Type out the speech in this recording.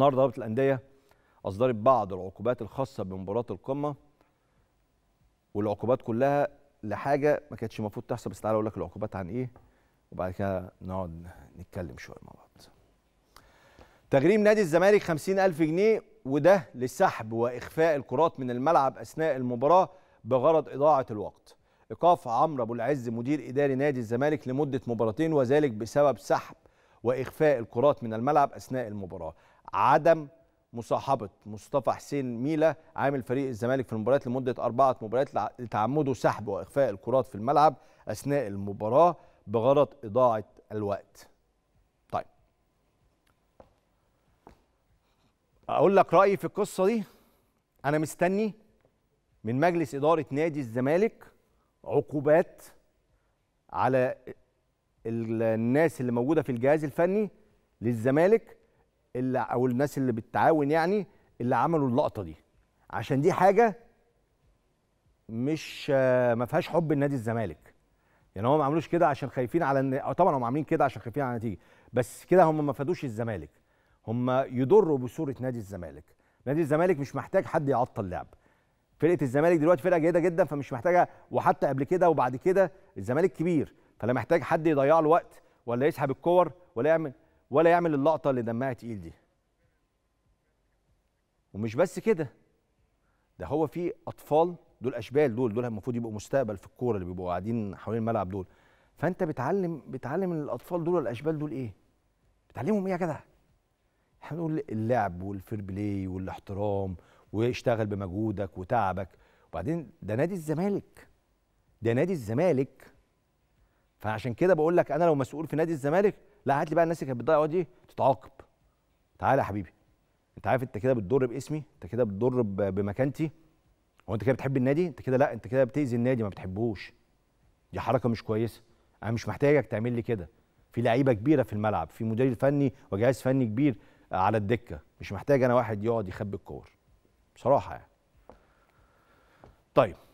النهارده ضابط الانديه اصدرت بعض العقوبات الخاصه بمباراه القمه والعقوبات كلها لحاجه ما كانتش المفروض تحصل بس تعالى اقول لك العقوبات عن ايه وبعد كده نقعد نتكلم شويه مع بعض. تغريم نادي الزمالك 50000 جنيه وده لسحب واخفاء الكرات من الملعب اثناء المباراه بغرض اضاعه الوقت. ايقاف عمرو ابو العز مدير اداري نادي الزمالك لمده مباراتين وذلك بسبب سحب واخفاء الكرات من الملعب اثناء المباراه. عدم مصاحبة مصطفى حسين ميلا عامل فريق الزمالك في المباريات لمدة أربعة مباريات لتعمده سحب وإخفاء الكرات في الملعب أثناء المباراة بغرض إضاعة الوقت طيب أقول لك رأيي في القصة دي أنا مستني من مجلس إدارة نادي الزمالك عقوبات على الناس اللي موجودة في الجهاز الفني للزمالك اللي او الناس اللي بالتعاون يعني اللي عملوا اللقطه دي عشان دي حاجه مش ما فيهاش حب لنادي الزمالك يعني هم ما عملوش كده عشان خايفين على اه طبعا هم عاملين كده عشان خايفين على النتيجه بس كده هم ما فادوش الزمالك هم يضروا بصوره نادي الزمالك نادي الزمالك مش محتاج حد يعطل لعب فرقه الزمالك دلوقتي فرقه جيده جدا فمش محتاجه وحتى قبل كده وبعد كده الزمالك كبير فلا محتاج حد يضيع له وقت ولا يسحب الكور ولا يعمل ولا يعمل اللقطه اللي دمها تقيل دي ومش بس كده ده هو في اطفال دول اشبال دول دول المفروض يبقوا مستقبل في الكوره اللي بيبقوا قاعدين حوالين الملعب دول فانت بتعلم بتعلم الاطفال دول الاشبال دول ايه بتعلمهم ايه يا جدع احنا بنقول اللعب والفير بلاي والاحترام واشتغل بمجهودك وتعبك وبعدين ده نادي الزمالك ده نادي الزمالك فعشان كده بقول لك انا لو مسؤول في نادي الزمالك لا هات لي بقى الناس اللي كانت بتضيع دي تتعاقب تعالى يا حبيبي انت عارف انت كده بتضر باسمي انت كده بتضر بمكانتي هو انت كده بتحب النادي انت كده لا انت كده بتاذي النادي ما بتحبوش دي حركه مش كويسه انا مش محتاجك تعمل لي كده في لعيبه كبيره في الملعب في مدير فني وجهاز فني كبير على الدكه مش محتاج انا واحد يقعد يخبي الكور بصراحه يعني طيب